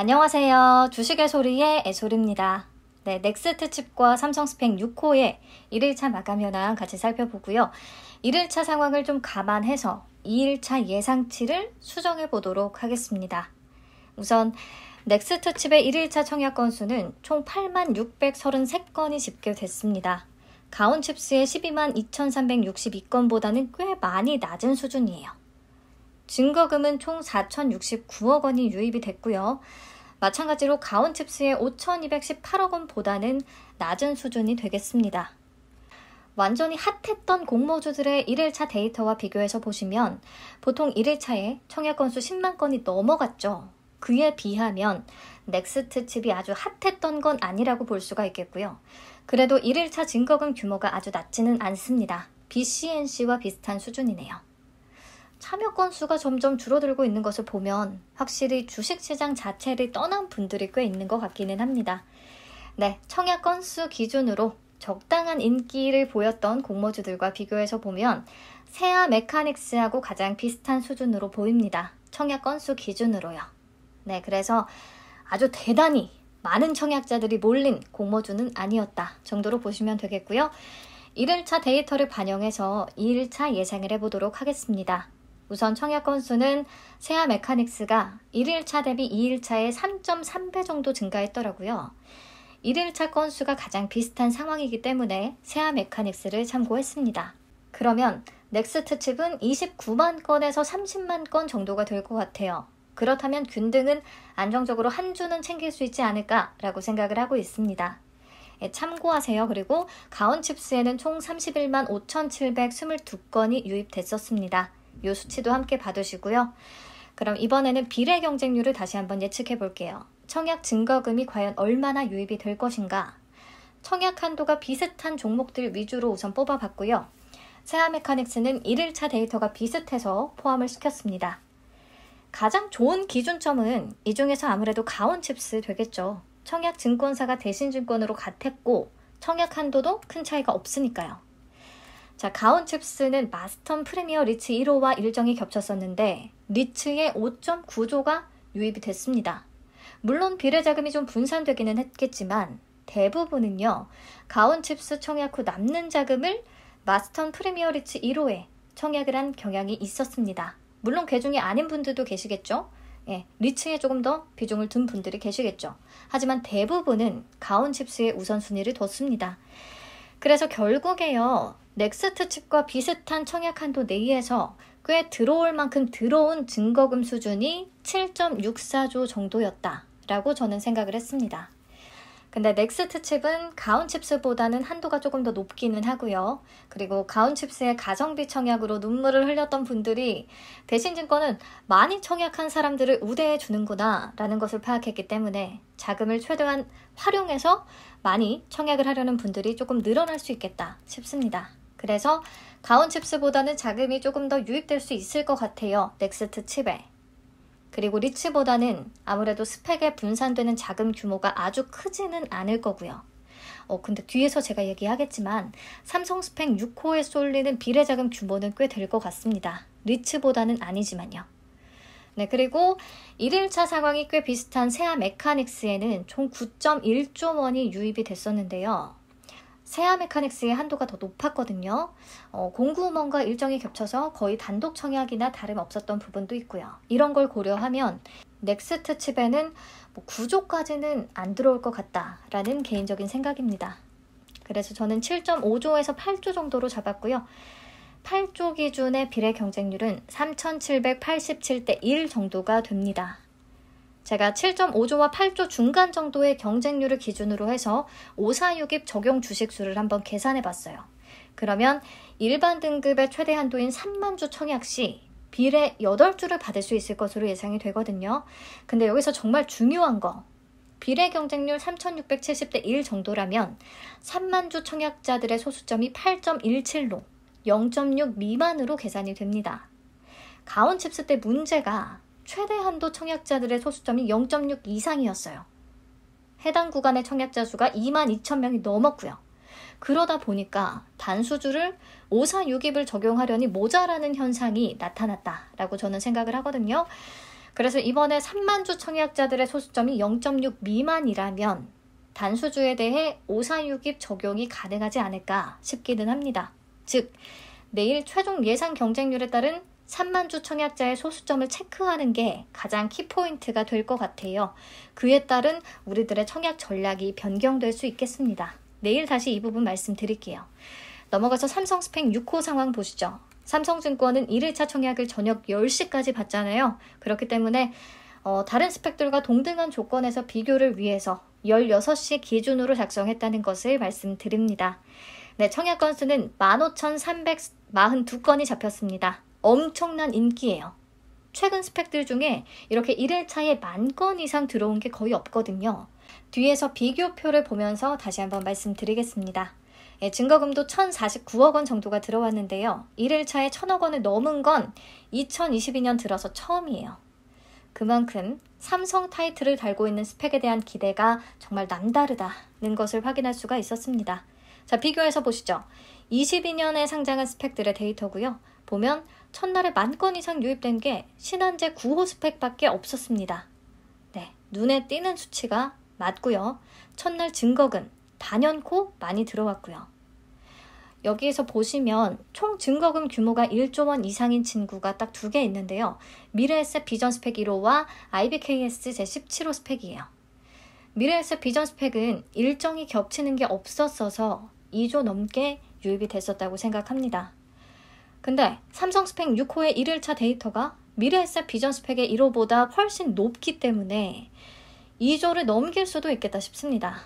안녕하세요. 주식의 소리의 애소리입니다. 네, 넥스트 칩과 삼성 스펙 6호의 1일차 마감 현황 같이 살펴보고요. 1일차 상황을 좀 감안해서 2일차 예상치를 수정해 보도록 하겠습니다. 우선 넥스트 칩의 1일차 청약 건수는 총 8만 633건이 집계됐습니다. 가온 칩스의 12만 2,362건보다는 꽤 많이 낮은 수준이에요. 증거금은 총 4,069억 원이 유입이 됐고요. 마찬가지로 가온칩스의 5,218억 원보다는 낮은 수준이 되겠습니다. 완전히 핫했던 공모주들의 1일차 데이터와 비교해서 보시면 보통 1일차에 청약 건수 10만 건이 넘어갔죠. 그에 비하면 넥스트 칩이 아주 핫했던 건 아니라고 볼 수가 있겠고요. 그래도 1일차 증거금 규모가 아주 낮지는 않습니다. BCNC와 비슷한 수준이네요. 참여 건수가 점점 줄어들고 있는 것을 보면 확실히 주식시장 자체를 떠난 분들이 꽤 있는 것 같기는 합니다. 네, 청약 건수 기준으로 적당한 인기를 보였던 공모주들과 비교해서 보면 세아 메카닉스하고 가장 비슷한 수준으로 보입니다. 청약 건수 기준으로요. 네, 그래서 아주 대단히 많은 청약자들이 몰린 공모주는 아니었다 정도로 보시면 되겠고요. 1일차 데이터를 반영해서 2일차 예상을 해보도록 하겠습니다. 우선 청약 건수는 세아 메카닉스가 1일차 대비 2일차에 3.3배 정도 증가했더라고요. 1일차 건수가 가장 비슷한 상황이기 때문에 세아 메카닉스를 참고했습니다. 그러면 넥스트 칩은 29만 건에서 30만 건 정도가 될 것 같아요. 그렇다면 균등은 안정적으로 한 주는 챙길 수 있지 않을까라고 생각을 하고 있습니다. 예, 참고하세요. 그리고 가온칩스에는 총 31만 5,722건이 유입됐었습니다. 요 수치도 함께 받으시고요. 그럼 이번에는 비례 경쟁률을 다시 한번 예측해 볼게요. 청약 증거금이 과연 얼마나 유입이 될 것인가? 청약 한도가 비슷한 종목들 위주로 우선 뽑아봤고요. 세아메카닉스는 1일차 데이터가 비슷해서 포함을 시켰습니다. 가장 좋은 기준점은 이 중에서 아무래도 가온칩스 되겠죠. 청약 증권사가 대신증권으로 같았고 청약 한도도 큰 차이가 없으니까요. 자, 가온 칩스는 마스턴 프리미어 리츠 1호와 일정이 겹쳤었는데 리츠의 5.9조가 유입이 됐습니다. 물론 비례 자금이 좀 분산되기는 했겠지만 대부분은요. 가온 칩스 청약 후 남는 자금을 마스턴 프리미어 리츠 1호에 청약을 한 경향이 있었습니다. 물론 개중에 그 아닌 분들도 계시겠죠. 예, 리츠에 조금 더 비중을 둔 분들이 계시겠죠. 하지만 대부분은 가온 칩스의 우선순위를 뒀습니다. 그래서 결국에요. 넥스트 측과 비슷한 청약 한도 내에서 꽤 들어올 만큼 들어온 증거금 수준이 7.64조 정도였다라고 저는 생각을 했습니다. 근데 넥스트 칩은 가온 칩스보다는 한도가 조금 더 높기는 하고요. 그리고 가온 칩스의 가성비 청약으로 눈물을 흘렸던 분들이 대신증권은 많이 청약한 사람들을 우대해 주는구나 라는 것을 파악했기 때문에 자금을 최대한 활용해서 많이 청약을 하려는 분들이 조금 늘어날 수 있겠다 싶습니다. 그래서 가온 칩스보다는 자금이 조금 더 유입될 수 있을 것 같아요. 넥스트 칩에. 그리고 리츠보다는 아무래도 스펙에 분산되는 자금 규모가 아주 크지는 않을 거고요. 어, 근데 뒤에서 제가 얘기하겠지만 삼성 스펙 6호에 쏠리는 비례자금 규모는 꽤 될 것 같습니다. 리츠보다는 아니지만요. 네, 그리고 1일차 상황이 꽤 비슷한 세아 메카닉스에는 총 9.1조 원이 유입이 됐었는데요. 세아 메카닉스의 한도가 더 높았거든요. 어, 공구음원과 일정이 겹쳐서 거의 단독 청약이나 다름없었던 부분도 있고요. 이런 걸 고려하면 넥스트 칩에는 뭐 구조까지는 안 들어올 것 같다라는 개인적인 생각입니다. 그래서 저는 7.5조에서 8조 정도로 잡았고요. 8조 기준의 비례 경쟁률은 3,787대 1 정도가 됩니다. 제가 7.5조와 8조 중간 정도의 경쟁률을 기준으로 해서 546입 적용 주식수를 한번 계산해 봤어요. 그러면 일반 등급의 최대 한도인 3만 주 청약 시 비례 8주를 받을 수 있을 것으로 예상이 되거든요. 근데 여기서 정말 중요한 거. 비례 경쟁률 3,670대 1 정도라면 3만 주 청약자들의 소수점이 8.17로 0.6 미만으로 계산이 됩니다. 가온 칩스 때 문제가 최대한도 청약자들의 소수점이 0.6 이상이었어요. 해당 구간의 청약자 수가 2만 2천 명이 넘었고요. 그러다 보니까 단수주를 5462을 적용하려니 모자라는 현상이 나타났다라고 저는 생각을 하거든요. 그래서 이번에 3만 주 청약자들의 소수점이 0.6 미만이라면 단수주에 대해 5462 적용이 가능하지 않을까 싶기는 합니다. 즉, 내일 최종 예상 경쟁률에 따른 3만주 청약자의 소수점을 체크하는 게 가장 키포인트가 될 것 같아요. 그에 따른 우리들의 청약 전략이 변경될 수 있겠습니다. 내일 다시 이 부분 말씀드릴게요. 넘어가서 삼성 스펙 6호 상황 보시죠. 삼성증권은 1일차 청약을 저녁 10시까지 받잖아요. 그렇기 때문에 어, 다른 스펙들과 동등한 조건에서 비교를 위해서 16시 기준으로 작성했다는 것을 말씀드립니다. 네, 청약 건수는 15,342건이 잡혔습니다. 엄청난 인기예요. 최근 스펙들 중에 이렇게 1일차에 만 건 이상 들어온 게 거의 없거든요. 뒤에서 비교표를 보면서 다시 한번 말씀드리겠습니다. 예, 증거금도 1,049억 원 정도가 들어왔는데요. 1일차에 1,000억 원을 넘은 건 2022년 들어서 처음이에요. 그만큼 삼성 타이틀을 달고 있는 스펙에 대한 기대가 정말 남다르다는 것을 확인할 수가 있었습니다. 자, 비교해서 보시죠. 22년에 상장한 스펙들의 데이터고요. 보면 첫날에 만 건 이상 유입된 게 신한제 9호 스펙밖에 없었습니다. 네, 눈에 띄는 수치가 맞고요. 첫날 증거금 단연코 많이 들어왔고요. 여기에서 보시면 총 증거금 규모가 1조 원 이상인 친구가 딱 두 개 있는데요. 미래에셋 비전 스펙 1호와 IBKS 제17호 스펙이에요. 미래에셋 비전 스펙은 일정이 겹치는 게 없었어서 2조 넘게 유입이 됐었다고 생각합니다. 근데 삼성 스펙 6호의 1일차 데이터가 미래에셋 비전 스펙의 1호보다 훨씬 높기 때문에 2조를 넘길 수도 있겠다 싶습니다.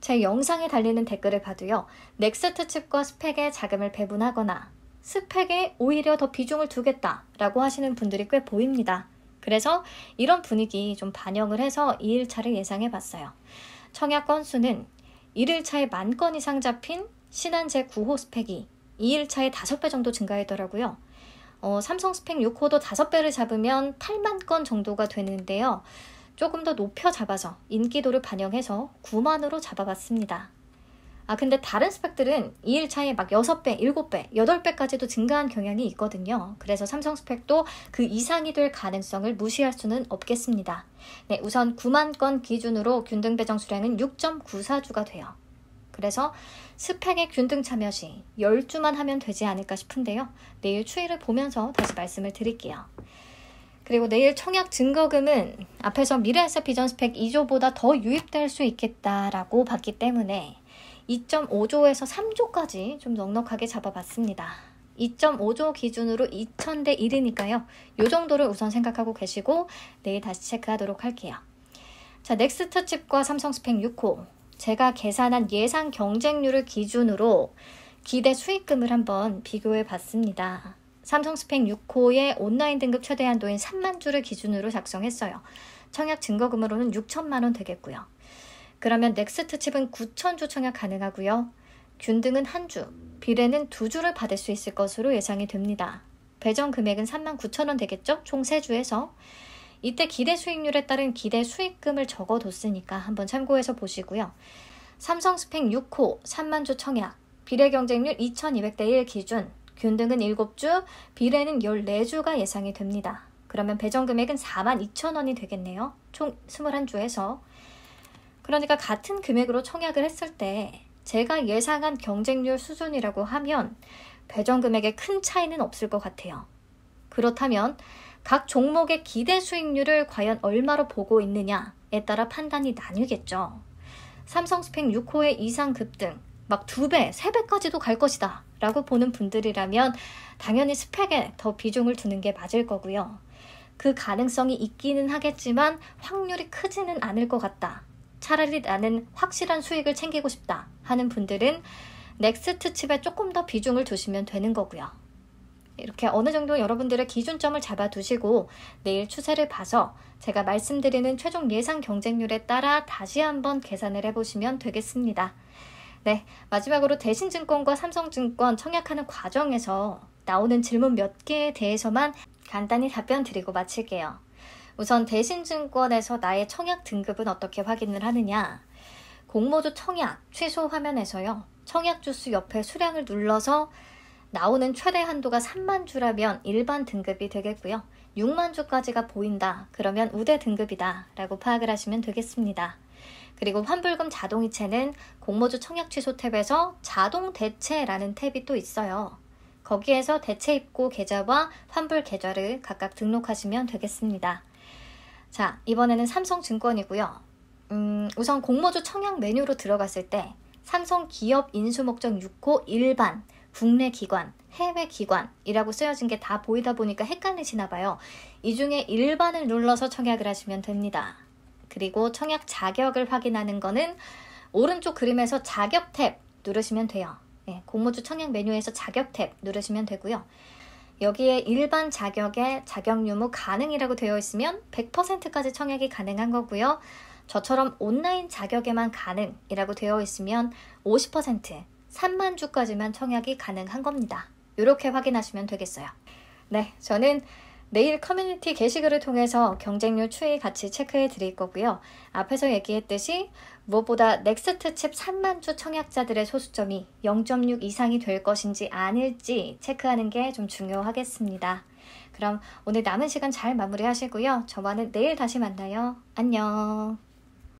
제 영상에 달리는 댓글을 봐도요. 넥스트 측과 스펙에 자금을 배분하거나 스펙에 오히려 더 비중을 두겠다라고 하시는 분들이 꽤 보입니다. 그래서 이런 분위기 좀 반영을 해서 2일차를 예상해 봤어요. 청약 건수는 1일차에 만 건 이상 잡힌 신한제 9호 스펙이 2일차에 5배 정도 증가했더라고요. 어, 삼성 스펙 6호도 5배를 잡으면 8만 건 정도가 되는데요. 조금 더 높여 잡아서 인기도를 반영해서 9만으로 잡아봤습니다. 아, 근데 다른 스펙들은 2일 차에 막 6배, 7배, 8배까지도 증가한 경향이 있거든요. 그래서 삼성 스펙도 그 이상이 될 가능성을 무시할 수는 없겠습니다. 네, 우선 9만 건 기준으로 균등 배정 수량은 6.94주가 돼요. 그래서 스펙의 균등 참여 시 10주만 하면 되지 않을까 싶은데요. 내일 추이를 보면서 다시 말씀을 드릴게요. 그리고 내일 청약 증거금은 앞에서 미래에셋 비전 스펙 2조보다 더 유입될 수 있겠다라고 봤기 때문에 2.5조에서 3조까지 좀 넉넉하게 잡아봤습니다. 2.5조 기준으로 2,000대 1이니까요. 이 정도를 우선 생각하고 계시고 내일 다시 체크하도록 할게요. 자, 넥스트 칩과 삼성 스펙 6호, 제가 계산한 예상 경쟁률을 기준으로 기대 수익금을 한번 비교해 봤습니다. 삼성 스펙 6호의 온라인 등급 최대 한도인 3만 주를 기준으로 작성했어요. 청약 증거금으로는 6천만 원 되겠고요. 그러면 넥스트 칩은 9천 주 청약 가능하고요. 균등은 한 주, 비례는 두 주를 받을 수 있을 것으로 예상이 됩니다. 배정 금액은 3만 9천 원 되겠죠? 총세주에서 이때 기대 수익률에 따른 기대 수익금을 적어뒀으니까 한번 참고해서 보시고요. 삼성 스펙 6호 3만 주 청약 비례 경쟁률 2200대 1 기준 균등은 7주, 비례는 14주가 예상이 됩니다. 그러면 배정 금액은 4만 2천 원이 되겠네요. 총 21주에서. 그러니까 같은 금액으로 청약을 했을 때 제가 예상한 경쟁률 수준이라고 하면 배정 금액에 큰 차이는 없을 것 같아요. 그렇다면 각 종목의 기대 수익률을 과연 얼마로 보고 있느냐에 따라 판단이 나뉘겠죠. 삼성 스펙 6호의 이상 급등, 막 두 배, 세 배까지도 갈 것이다. 라고 보는 분들이라면 당연히 스펙에 더 비중을 두는 게 맞을 거고요. 그 가능성이 있기는 하겠지만 확률이 크지는 않을 것 같다. 차라리 나는 확실한 수익을 챙기고 싶다 하는 분들은 넥스트 칩에 조금 더 비중을 두시면 되는 거고요. 이렇게 어느 정도 여러분들의 기준점을 잡아두시고 내일 추세를 봐서 제가 말씀드리는 최종 예상 경쟁률에 따라 다시 한번 계산을 해보시면 되겠습니다. 네, 마지막으로 대신증권과 삼성증권 청약하는 과정에서 나오는 질문 몇 개에 대해서만 간단히 답변 드리고 마칠게요. 우선 대신증권에서 나의 청약 등급은 어떻게 확인을 하느냐? 공모주 청약 최소 화면에서요. 청약 주수 옆에 수량을 눌러서 나오는 최대 한도가 3만 주라면 일반 등급이 되겠고요. 6만 주까지가 보인다. 그러면 우대 등급이다. 라고 파악을 하시면 되겠습니다. 그리고 환불금 자동이체는 공모주 청약 취소 탭에서 자동 대체라는 탭이 또 있어요. 거기에서 대체 입고 계좌와 환불 계좌를 각각 등록하시면 되겠습니다. 자, 이번에는 삼성증권이고요. 음, 우선 공모주 청약 메뉴로 들어갔을 때 삼성 기업 인수목적 6호 일반 국내 기관, 해외 기관이라고 쓰여진 게 다 보이다 보니까 헷갈리시나 봐요. 이 중에 일반을 눌러서 청약을 하시면 됩니다. 그리고 청약 자격을 확인하는 거는 오른쪽 그림에서 자격 탭 누르시면 돼요. 네, 공모주 청약 메뉴에서 자격 탭 누르시면 되고요. 여기에 일반 자격에 자격 유무 가능이라고 되어 있으면 100%까지 청약이 가능한 거고요. 저처럼 온라인 자격에만 가능이라고 되어 있으면 50% 3만 주까지만 청약이 가능한 겁니다. 이렇게 확인하시면 되겠어요. 네, 저는 내일 커뮤니티 게시글을 통해서 경쟁률 추이 같이 체크해 드릴 거고요. 앞에서 얘기했듯이 무엇보다 넥스트 칩 3만 주 청약자들의 소수점이 0.6 이상이 될 것인지 아닐지 체크하는 게 좀 중요하겠습니다. 그럼 오늘 남은 시간 잘 마무리하시고요. 저와는 내일 다시 만나요. 안녕.